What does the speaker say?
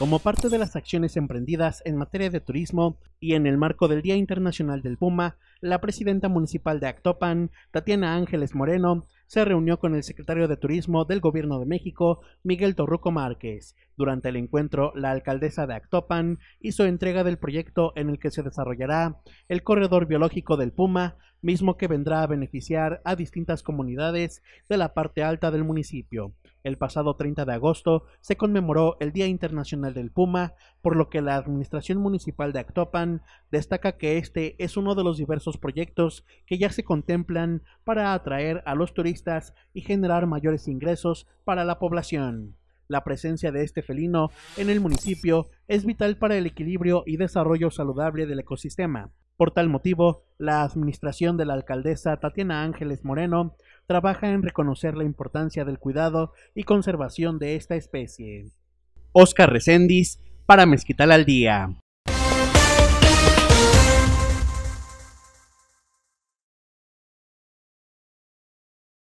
Como parte de las acciones emprendidas en materia de turismo y en el marco del Día Internacional del Puma, la presidenta municipal de Actopan, Tatiana Ángeles Moreno, se reunió con el secretario de Turismo del Gobierno de México, Miguel Torruco Márquez. Durante el encuentro, la alcaldesa de Actopan hizo entrega del proyecto en el que se desarrollará el corredor biológico del Puma, mismo que vendrá a beneficiar a distintas comunidades de la parte alta del municipio. El pasado 30 de agosto se conmemoró el Día Internacional del Puma, por lo que la Administración Municipal de Actopan destaca que este es uno de los diversos proyectos que ya se contemplan para atraer a los turistas y generar mayores ingresos para la población. La presencia de este felino en el municipio es vital para el equilibrio y desarrollo saludable del ecosistema. Por tal motivo, la administración de la alcaldesa Tatiana Ángeles Moreno trabaja en reconocer la importancia del cuidado y conservación de esta especie. Oscar Recendis para Mezquital al Día.